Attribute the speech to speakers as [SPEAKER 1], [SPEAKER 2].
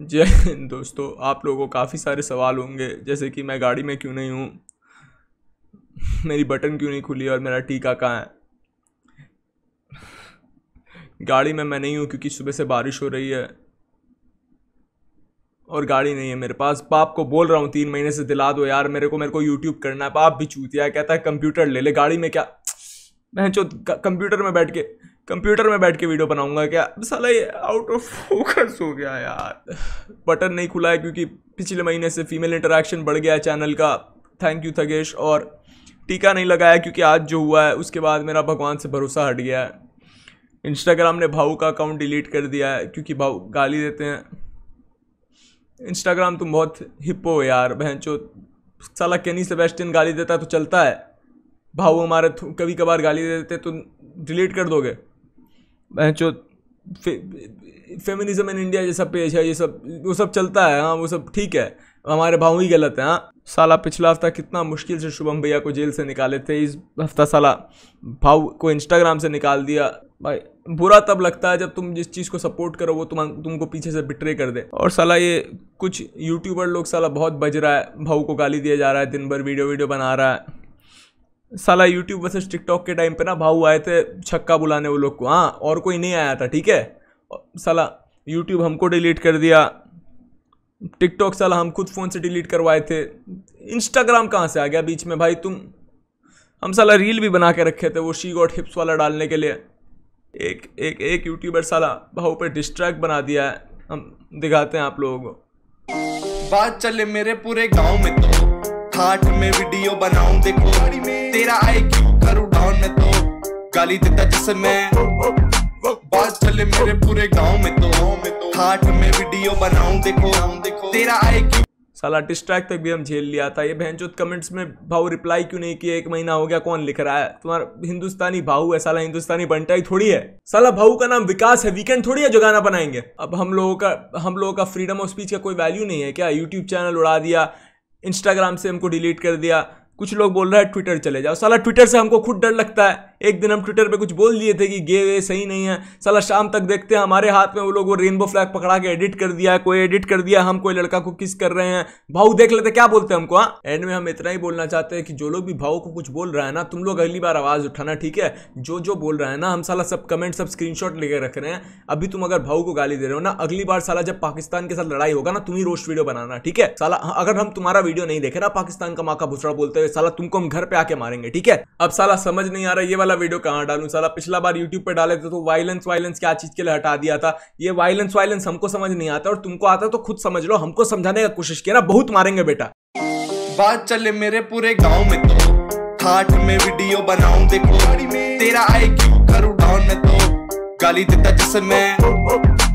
[SPEAKER 1] जय हिंद दोस्तों आप लोगों को काफ़ी सारे सवाल होंगे जैसे कि मैं गाड़ी में क्यों नहीं हूँ मेरी बटन क्यों नहीं खुली और मेरा टीका कहाँ है गाड़ी में मैं नहीं हूँ क्योंकि सुबह से बारिश हो रही है और गाड़ी नहीं है मेरे पास बाप को बोल रहा हूँ तीन महीने से दिला दो यार मेरे को मेरे को यूट्यूब करना है बाप भी चूतिया कहता है कंप्यूटर ले ले गाड़ी में क्या मैं चो कंप्यूटर में बैठ के कंप्यूटर में बैठ के वीडियो बनाऊंगा क्या साला ये आउट ऑफ फोकस हो गया यार बटन नहीं खुला है क्योंकि पिछले महीने से फीमेल इंटरेक्शन बढ़ गया है चैनल का थैंक यू थगेश और टीका नहीं लगाया क्योंकि आज जो हुआ है उसके बाद मेरा भगवान से भरोसा हट गया है इंस्टाग्राम ने भाऊ का अकाउंट डिलीट कर दिया है क्योंकि भाऊ गाली देते हैं इंस्टाग्राम तुम बहुत हिप्पो हो यार बहन चो साला से सेबेस्टियन गाली देता तो चलता है भाऊ हमारे कभी कभार गाली देते तो डिलीट कर दोगे जो फे, फेमिनिज्म इन इंडिया जैसा पेज है ये सब वो सब चलता है हाँ वो सब ठीक है हमारे भाव ही गलत हैं हाँ साला पिछला हफ्ता कितना मुश्किल से शुभम भैया को जेल से निकाले थे इस हफ्ता साला भाव को इंस्टाग्राम से निकाल दिया भाई बुरा तब लगता है जब तुम जिस चीज़ को सपोर्ट करो वो तुम तुमको पीछे से बिट्रे कर दे और साला ये कुछ यूट्यूबर लोग साला बहुत बज रहा है भाव को गाली दिया जा रहा है दिन भर वीडियो वीडियो बना रहा है साला यूट्यूब वर्सेस टिकटॉक के टाइम पे ना भाऊ आए थे छक्का बुलाने वो लोग को हाँ और कोई नहीं आया था ठीक है साला यूट्यूब हमको डिलीट कर दिया टिकटॉक साला हम खुद फ़ोन से डिलीट करवाए थे इंस्टाग्राम कहाँ से आ गया बीच में भाई तुम हम साला रील भी बना के रखे थे वो शी गॉट हिप्स वाला डालने के लिए एक एक एक यूट्यूबर साला भाव पे डिस्ट्रैक्ट बना दिया है हम दिखाते हैं आप लोगों को बात चले मेरे पूरे गांव में तो खाट में वीडियो बनाऊं देखो तेरा आई क्यू करूँ डाउन में तो गाली देता जिसे मैं बात चले मेरे पूरे गांव में तो खाट में वीडियो बनाऊं देखो तेरा आई क्यू साला डिस्ट्रैक तक भी हम झेल लिया था ये बहन बहनचोद कमेंट्स में भाव रिप्लाई क्यों नहीं किया एक महीना हो गया कौन लिख रहा है तुम्हारा हिंदुस्तानी भाव है साला हिंदुस्तानी बनता ही थोड़ी है साला भाव का नाम विकास है वीकेंड थोड़ी है जो गाना बनाएंगे अब हम लोगों का हम लोगों का फ्रीडम ऑफ स्पीच का कोई वैल्यू नहीं है क्या यूट्यूब चैनल उड़ा दिया इंस्टाग्राम से हमको डिलीट कर दिया कुछ लोग बोल रहा है ट्विटर चले जाओ साला ट्विटर से हमको खुद डर लगता है एक दिन हम ट्विटर पे कुछ बोल दिए थे कि गे वे सही नहीं है साला शाम तक देखते हैं हमारे हाथ में वो लोग वो रेनबो फ्लैग पकड़ा के एडिट कर दिया है कोई एडिट कर दिया हम कोई लड़का को किस कर रहे हैं भाऊ देख लेते क्या बोलते हैं हमको हाँ एंड में हम इतना ही बोलना चाहते हैं कि जो लोग भी भाऊ को कुछ बोल रहा है ना तुम लोग अगली बार आवाज़ उठाना ठीक है जो जो बोल रहा है ना हम साला सब कमेंट सब स्क्रीन लेकर रख रहे हैं अभी तुम अगर भाऊ को गाली दे रहे हो ना अगली बार साला जब पाकिस्तान के साथ लड़ाई होगा ना तुम ही रोस्ट वीडियो बनाना ठीक है साला हाँ, अगर हम तुम्हारा वीडियो नहीं देखे ना पाकिस्तान का माका भूसड़ा बोलते हुए रहे साला तुमको हम घर पे आके मारेंगे ठीक है अब साला समझ नहीं आ रहा ये वाला वीडियो कहाँ डालू साला पिछला बार यूट्यूब पे डाले थे तो वायलेंस वायलेंस क्या चीज के लिए हटा दिया था ये वायलेंस वायलेंस हमको समझ नहीं आता और तुमको आता तो खुद समझ लो हमको समझाने का कोशिश किया ना बहुत मारेंगे बेटा बात चले मेरे पूरे गाँव में तो ठाट में वीडियो बनाऊ देखो तेरा आई क्यों करू डाउन में तो गाली देता जिसमें